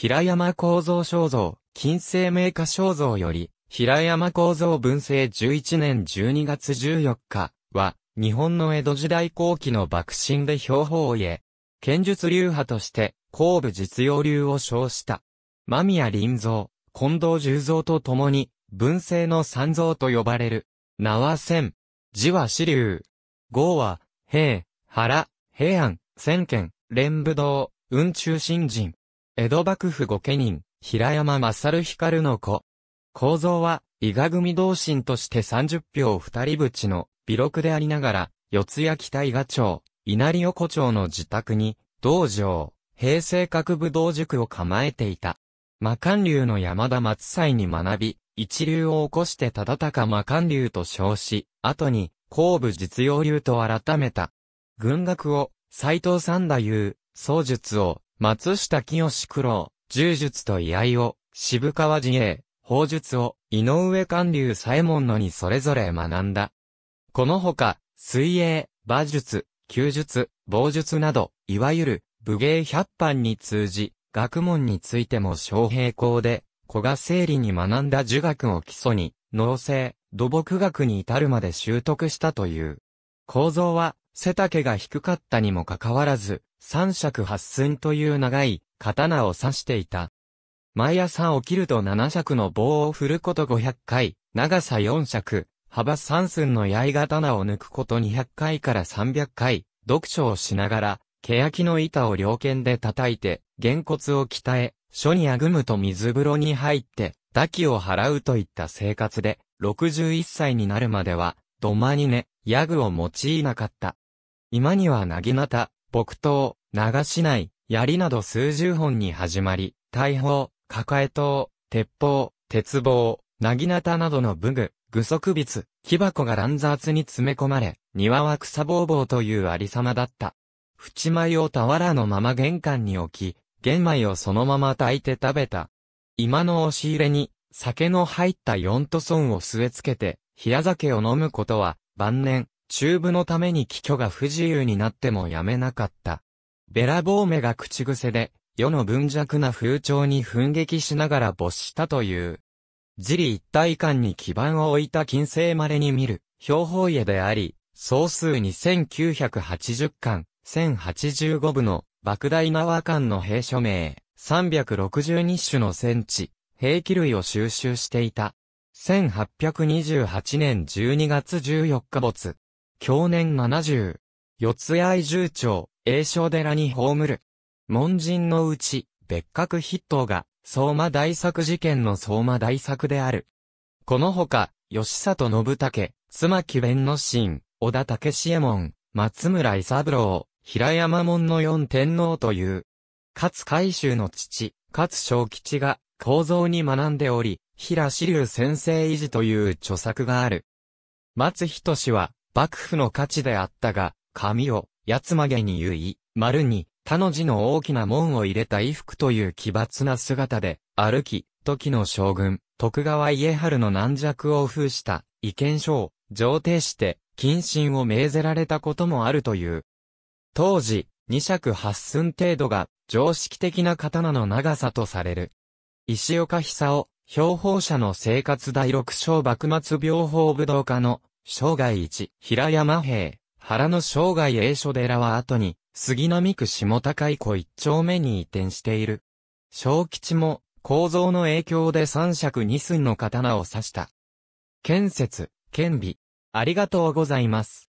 平山構造肖像、金星名家肖像より、平山構造文政11年12月14日は、日本の江戸時代後期の幕臣で標法得、剣術流派として、後部実用流を称した。間宮林蔵、近藤十蔵と共に、文政の三蔵と呼ばれる。名は千、字は四流。号は、平、原、平安、千県、連武道、雲中新人。江戸幕府御家人、平山勝光の子。構造は、伊賀組同心として30票二人淵の、微録でありながら、四谷北伊賀町、稲荷横町の自宅に、道場、平成各部道塾を構えていた。魔漢流の山田松斎に学び、一流を起こして忠高魔漢流と称し、後に、後部実用流と改めた。軍学を、斎藤三太夫、僧術を、松下清九郎、柔術と居合を、渋川寺営、宝術を、井上官流左衛門のにそれぞれ学んだ。このほか、水泳、馬術、弓術、棒術など、いわゆる、武芸百般に通じ、学問についても小平校で、子が生理に学んだ儒学を基礎に、農政、土木学に至るまで習得したという。構造は、背丈が低かったにもかかわらず、三尺八寸という長い刀を刺していた。毎朝起きると七尺の棒を振ること五百回、長さ四尺、幅三寸の刃刀を抜くこと二百回から三百回、読書をしながら、欅の板を両剣で叩いて、原骨を鍛え、書にあぐむと水風呂に入って、打気を払うといった生活で、61歳になるまでは、土間にね、ヤグを用いなかった。今にはなぎなた、木刀、流しない、槍など数十本に始まり、大砲、抱え刀、鉄砲、鉄棒、なぎなたなどの武具、具足筆、木箱が乱雑に詰め込まれ、庭は草ぼうぼうというありさまだった。淵米を俵のまま玄関に置き、玄米をそのまま炊いて食べた。今の押し入れに、酒の入った四塗村を据え付けて、冷や酒を飲むことは、晩年、中部のために帰居が不自由になってもやめなかった。ベラボーメが口癖で、世の文弱な風潮に奮撃しながら没したという。自利一体感に基盤を置いた金星稀に見る、標本家であり、総数に1980巻、1085部の、莫大な和漢の兵書名、362種の戦地、兵器類を収集していた。1828年12月14日没。享年七十、四谷重町栄翔寺に葬る。門人のうち、別格筆頭が、相馬大作事件の相馬大作である。このほか、吉里信武、妻木弁之進、小田武志右衛門、松村伊三郎、平山門の四天皇という。勝海舟の父、勝小吉が、構造に学んでおり、平志流先生維持という著作がある。松人氏は、幕府の価値であったが、紙を、八つ曲げに結い、丸に、他の字の大きな門を入れた衣服という奇抜な姿で、歩き、時の将軍、徳川家春の軟弱を封した、意見書を、上呈して、謹慎を命ぜられたこともあるという。当時、二尺八寸程度が、常識的な刀の長さとされる。石岡久夫、標本者の生活第六章幕末病法武道家の生涯一、平山平、原の生涯栄所寺は後に、杉並区下高井湖一丁目に移転している。小吉も、構造の影響で三尺二寸の刀を刺した。建設、建備。ありがとうございます。